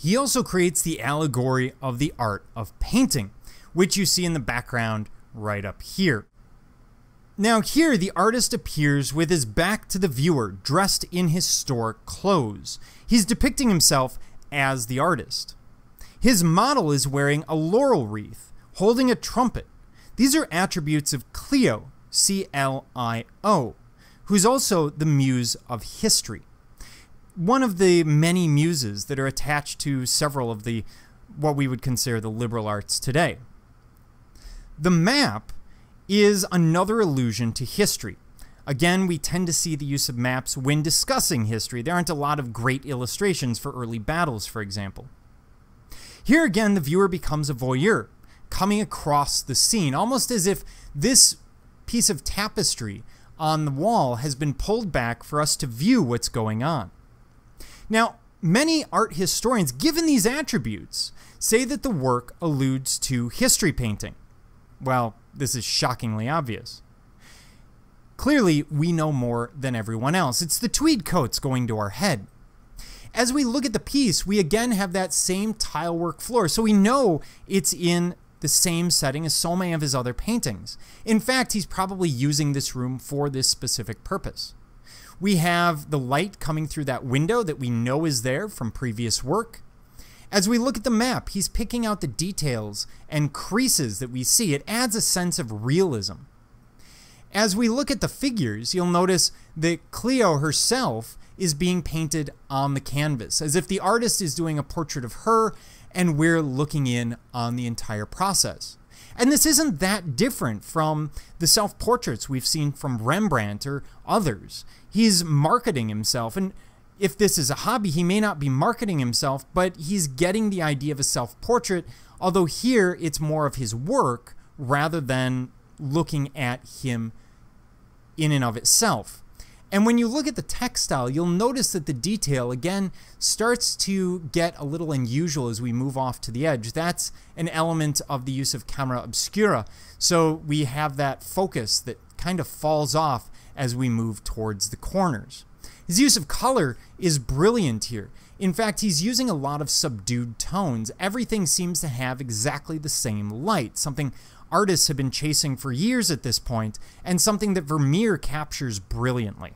He also creates the allegory of the art of painting, which you see in the background right up here. Now, here the artist appears with his back to the viewer, dressed in historic clothes. He's depicting himself as the artist. His model is wearing a laurel wreath, holding a trumpet. These are attributes of Clio, C L I O, who's also the muse of history one of the many muses that are attached to several of the what we would consider the liberal arts today. The map is another allusion to history. Again, we tend to see the use of maps when discussing history. There aren't a lot of great illustrations for early battles, for example. Here again, the viewer becomes a voyeur, coming across the scene, almost as if this piece of tapestry on the wall has been pulled back for us to view what's going on. Now, many art historians, given these attributes, say that the work alludes to history painting. Well, this is shockingly obvious. Clearly, we know more than everyone else. It's the tweed coats going to our head. As we look at the piece, we again have that same tilework floor, so we know it's in the same setting as so many of his other paintings. In fact, he's probably using this room for this specific purpose. We have the light coming through that window that we know is there from previous work. As we look at the map, he's picking out the details and creases that we see. It adds a sense of realism. As we look at the figures, you'll notice that Cleo herself is being painted on the canvas, as if the artist is doing a portrait of her and we're looking in on the entire process. And this isn't that different from the self portraits we've seen from Rembrandt or others. He's marketing himself. And if this is a hobby, he may not be marketing himself, but he's getting the idea of a self portrait, although here it's more of his work rather than looking at him in and of itself. And when you look at the textile, you'll notice that the detail, again, starts to get a little unusual as we move off to the edge. That's an element of the use of camera obscura. So we have that focus that kind of falls off as we move towards the corners. His use of color is brilliant here. In fact, he's using a lot of subdued tones. Everything seems to have exactly the same light, something artists have been chasing for years at this point, and something that Vermeer captures brilliantly.